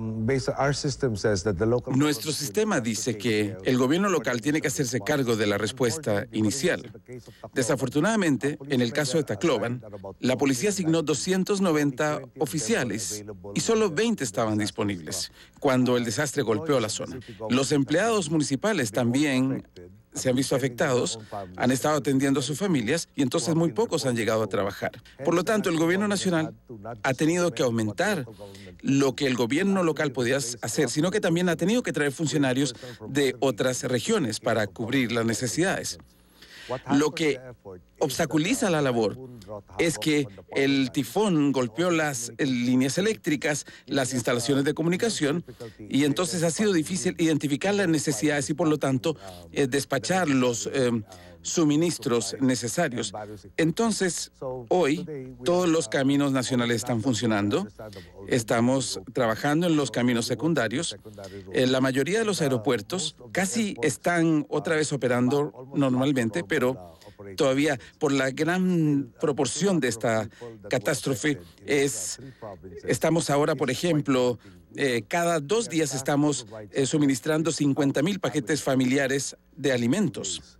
Um, Nuestro sistema dice que el gobierno local tiene que hacerse cargo de la respuesta inicial. Desafortunadamente, en el caso de Tacloban, la policía asignó 290 oficiales y solo 20 estaban disponibles cuando el desastre golpeó la zona. Los empleados municipales también se han visto afectados, han estado atendiendo a sus familias y entonces muy pocos han llegado a trabajar. Por lo tanto, el gobierno nacional ha tenido que aumentar lo que el gobierno local podía hacer, sino que también ha tenido que traer funcionarios de otras regiones para cubrir las necesidades. Lo que obstaculiza la uh, labor es que el tifón golpeó las líneas eléctricas, las uh, instalaciones de comunicación, y entonces ha sido difícil identificar las necesidades y por lo tanto eh, uh, despachar los suministros necesarios. Entonces, hoy todos los caminos nacionales están funcionando. Estamos trabajando en los caminos secundarios. Eh, la mayoría de los aeropuertos casi están otra vez operando normalmente, pero todavía por la gran proporción de esta catástrofe. Es, estamos ahora, por ejemplo, eh, cada dos días estamos eh, suministrando 50.000 mil paquetes familiares de alimentos.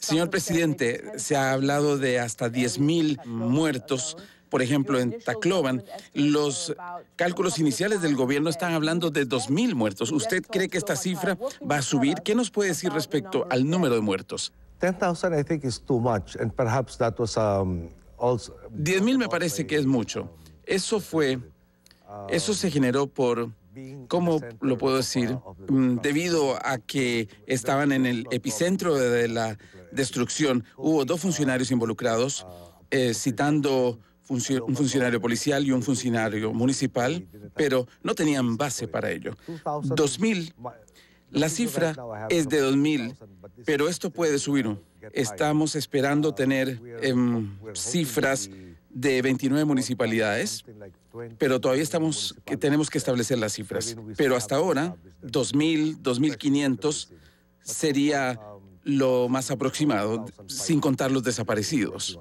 Señor presidente, se ha hablado de hasta 10.000 mil muertos. Por ejemplo, en Tacloban, los cálculos iniciales del gobierno están hablando de 2.000 muertos. ¿Usted cree que esta cifra va a subir? ¿Qué nos puede decir respecto al número de muertos? 10,000 um, me parece que es mucho. Eso fue, eso se generó por, ¿cómo lo puedo decir? Mm, debido a que estaban en el epicentro de la destrucción, hubo dos funcionarios involucrados eh, citando un funcionario policial y un funcionario municipal, pero no tenían base para ello. 2000, la cifra es de 2000, pero esto puede subir. Estamos esperando tener em, cifras de 29 municipalidades, pero todavía estamos, que tenemos que establecer las cifras. Pero hasta ahora, 2.000, 2.500 sería lo más aproximado, sin contar los desaparecidos.